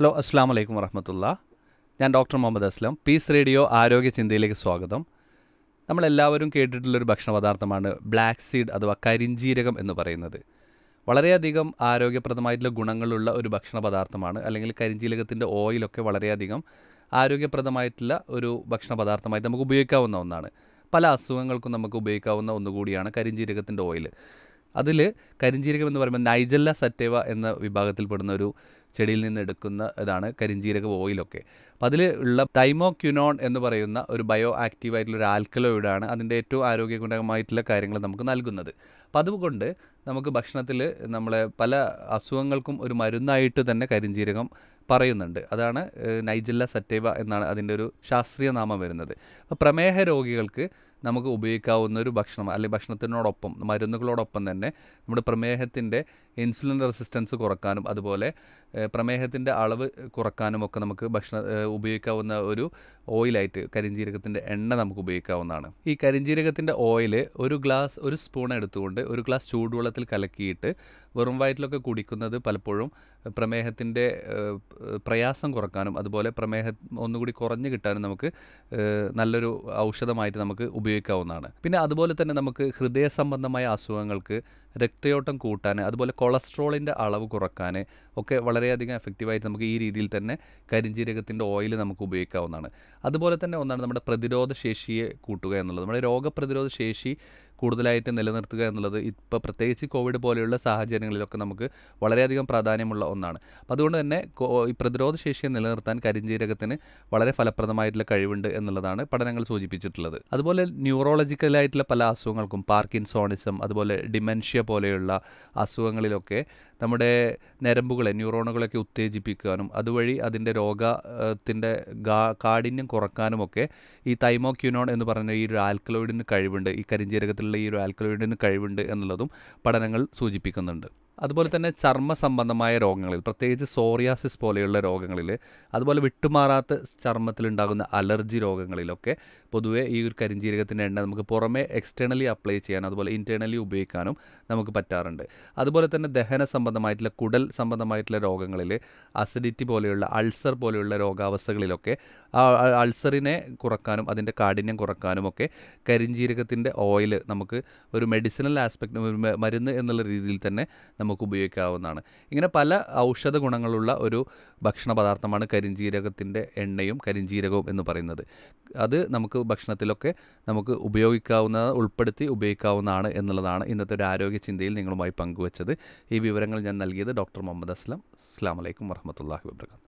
hello അസ്സാം വലൈക്കും വറഹമത്തുള്ള ഞാൻ doctor Muhammad Aslam peace radio ആരോഗ്യ ചിന്തയിലേക്ക് സ്വാഗതം നമ്മളെല്ലാവരും കേട്ടിട്ടുള്ളൊരു ഭക്ഷണ പദാർത്ഥമാണ് ബ്ലാക്ക് സീഡ് അഥവാ കരിഞ്ചീരകം എന്ന് പറയുന്നത് വളരെയധികം ആരോഗ്യപ്രദമായിട്ടുള്ള ഗുണങ്ങളുള്ള ഒരു ഭക്ഷണ പദാർത്ഥമാണ് അല്ലെങ്കിൽ കരിഞ്ചീരകത്തിൻ്റെ ഓയിലൊക്കെ വളരെയധികം ആരോഗ്യപ്രദമായിട്ടുള്ള ഒരു ഭക്ഷണ പദാർത്ഥമായിട്ട് നമുക്ക് ഉപയോഗിക്കാവുന്ന ഒന്നാണ് പല അസുഖങ്ങൾക്കും നമുക്ക് ഉപയോഗിക്കാവുന്ന ഒന്നുകൂടിയാണ് കരിഞ്ചീരകത്തിൻ്റെ ഓയിൽ അതിൽ കരിഞ്ചീരകം എന്ന് പറയുമ്പോൾ നൈജല്ല സറ്റേവ എന്ന വിഭാഗത്തിൽപ്പെടുന്ന ഒരു ചെടിയിൽ നിന്ന് എടുക്കുന്ന ഇതാണ് കരിഞ്ചീരക ഓയിലൊക്കെ അപ്പം അതിൽ ഉള്ള തൈമോക്യുനോൺ എന്ന് പറയുന്ന ഒരു ബയോ ആക്റ്റീവ് ആയിട്ടുള്ള ഒരു ആൽക്കലോയിഡാണ് അതിൻ്റെ ഏറ്റവും ആരോഗ്യഗുണകമായിട്ടുള്ള കാര്യങ്ങൾ നമുക്ക് നൽകുന്നത് അപ്പം അതുകൊണ്ട് നമുക്ക് ഭക്ഷണത്തിൽ നമ്മളെ പല അസുഖങ്ങൾക്കും ഒരു മരുന്നായിട്ട് തന്നെ കരിഞ്ചീരകം പറയുന്നുണ്ട് അതാണ് നൈജല്ല സറ്റേവ എന്നാണ് അതിൻ്റെ ഒരു ശാസ്ത്രീയ നാമം വരുന്നത് അപ്പോൾ പ്രമേഹ രോഗികൾക്ക് നമുക്ക് ഉപയോഗിക്കാവുന്ന ഒരു ഭക്ഷണം അല്ലെങ്കിൽ ഭക്ഷണത്തിനോടൊപ്പം മരുന്നുകളോടൊപ്പം തന്നെ നമ്മുടെ പ്രമേഹത്തിൻ്റെ ഇൻസുലിൻ റെസിസ്റ്റൻസ് കുറക്കാനും അതുപോലെ പ്രമേഹത്തിൻ്റെ അളവ് കുറക്കാനും ഒക്കെ നമുക്ക് ഭക്ഷണ ഉപയോഗിക്കാവുന്ന ഒരു ഓയിലായിട്ട് കരിഞ്ചീരകത്തിൻ്റെ എണ്ണ നമുക്ക് ഉപയോഗിക്കാവുന്നതാണ് ഈ കരിഞ്ചീരകത്തിൻ്റെ ഓയിൽ ഒരു ഗ്ലാസ് ഒരു സ്പൂൺ എടുത്തുകൊണ്ട് ഒരു ഗ്ലാസ് ചൂടുവെള്ളത്തിൽ കലക്കിയിട്ട് വെറും വയറ്റിലൊക്കെ കുടിക്കുന്നത് പലപ്പോഴും പ്രമേഹത്തിൻ്റെ പ്രയാസം കുറക്കാനും അതുപോലെ പ്രമേഹം ഒന്നുകൂടി കുറഞ്ഞു കിട്ടാനും നമുക്ക് നല്ലൊരു ഔഷധമായിട്ട് നമുക്ക് ഉപയോഗിക്കാം ഉപയോഗിക്കാവുന്നതാണ് പിന്നെ അതുപോലെ തന്നെ നമുക്ക് ഹൃദയ സംബന്ധമായ അസുഖങ്ങൾക്ക് രക്തയോട്ടം കൂട്ടാൻ അതുപോലെ കൊളസ്ട്രോളിൻ്റെ അളവ് കുറക്കാൻ ഒക്കെ വളരെയധികം എഫക്റ്റീവായിട്ട് നമുക്ക് ഈ രീതിയിൽ തന്നെ കരിഞ്ചീരകത്തിൻ്റെ ഓയിൽ നമുക്ക് ഉപയോഗിക്കാവുന്നതാണ് അതുപോലെ തന്നെ ഒന്നാണ് നമ്മുടെ പ്രതിരോധ ശേഷിയെ കൂട്ടുക എന്നുള്ളത് നമ്മുടെ രോഗപ്രതിരോധ ശേഷി കൂടുതലായിട്ട് നിലനിർത്തുക എന്നുള്ളത് ഇപ്പോൾ പ്രത്യേകിച്ച് കോവിഡ് പോലെയുള്ള സാഹചര്യങ്ങളിലൊക്കെ നമുക്ക് വളരെയധികം പ്രാധാന്യമുള്ള ഒന്നാണ് അപ്പോൾ അതുകൊണ്ട് തന്നെ ഈ പ്രതിരോധ ശേഷിയെ നിലനിർത്താൻ കരിഞ്ചീരകത്തിന് വളരെ ഫലപ്രദമായിട്ടുള്ള കഴിവുണ്ട് എന്നുള്ളതാണ് പഠനങ്ങൾ സൂചിപ്പിച്ചിട്ടുള്ളത് അതുപോലെ ന്യൂറോളജിക്കലായിട്ടുള്ള പല അസുഖങ്ങൾക്കും പാർക്കിൻസോണിസം അതുപോലെ ഡിമെൻഷ്യ പോലെയുള്ള അസുഖങ്ങളിലൊക്കെ നമ്മുടെ നരമ്പുകളെ ന്യൂറോണുകളൊക്കെ ഉത്തേജിപ്പിക്കാനും അതുവഴി അതിൻ്റെ രോഗത്തിൻ്റെ കാഠിന്യം കുറക്കാനുമൊക്കെ ഈ തൈമോക്യുനോൺ എന്ന് പറയുന്ന ഈ ഒരു ആൽക്കലോയിഡിന് കഴിവുണ്ട് ഈ കരിഞ്ചീരകത്തിൽ ഈ ഒരു ആൽക്കലോയിഡിന് കഴിവുണ്ട് എന്നുള്ളതും പഠനങ്ങൾ സൂചിപ്പിക്കുന്നുണ്ട് അതുപോലെ തന്നെ ചർമ്മ സംബന്ധമായ രോഗങ്ങളിൽ പ്രത്യേകിച്ച് സോറിയാസിസ് പോലെയുള്ള രോഗങ്ങളിൽ അതുപോലെ വിട്ടുമാറാത്ത ചർമ്മത്തിലുണ്ടാകുന്ന അലർജി രോഗങ്ങളിലൊക്കെ പൊതുവേ ഈ ഒരു കരിഞ്ജീരകത്തിൻ്റെ എണ്ണ നമുക്ക് പുറമേ എക്സ്റ്റേണലി അപ്ലൈ ചെയ്യാനും അതുപോലെ ഇൻറ്റേർണലി ഉപയോഗിക്കാനും നമുക്ക് പറ്റാറുണ്ട് അതുപോലെ തന്നെ ദഹന സംബന്ധമായിട്ടുള്ള കുടൽ സംബന്ധമായിട്ടുള്ള രോഗങ്ങളിൽ അസിഡിറ്റി പോലെയുള്ള അൾസർ പോലെയുള്ള രോഗാവസ്ഥകളിലൊക്കെ അൾസറിനെ കുറക്കാനും അതിൻ്റെ കാഠിന്യം കുറക്കാനും ഒക്കെ കരിഞ്ജീരകത്തിൻ്റെ ഓയിൽ നമുക്ക് ഒരു മെഡിസിനൽ ആസ്പെക്ട് മരുന്ന് എന്നുള്ള രീതിയിൽ തന്നെ നമുക്ക് ഉപയോഗിക്കാവുന്നതാണ് ഇങ്ങനെ പല ഔഷധ ഗുണങ്ങളുള്ള ഒരു ഭക്ഷണ പദാർത്ഥമാണ് കരിഞ്ജീരകത്തിൻ്റെ എണ്ണയും കരിഞ്ജീരകവും എന്ന് പറയുന്നത് അത് നമുക്ക് ഭക്ഷണത്തിലൊക്കെ നമുക്ക് ഉപയോഗിക്കാവുന്ന ഉൾപ്പെടുത്തി ഉപയോഗിക്കാവുന്നതാണ് എന്നുള്ളതാണ് ഇന്നത്തെ ഒരു ആരോഗ്യ ചിന്തയിൽ നിങ്ങളുമായി പങ്കുവച്ചത് ഈ വിവരങ്ങൾ ഞാൻ നൽകിയത് ഡോക്ടർ മുഹമ്മദ് അസ്ലം അസ്ലാം വലൈക്കും വർഹമത്തല്ലാഹി വാബർക്കാത്തു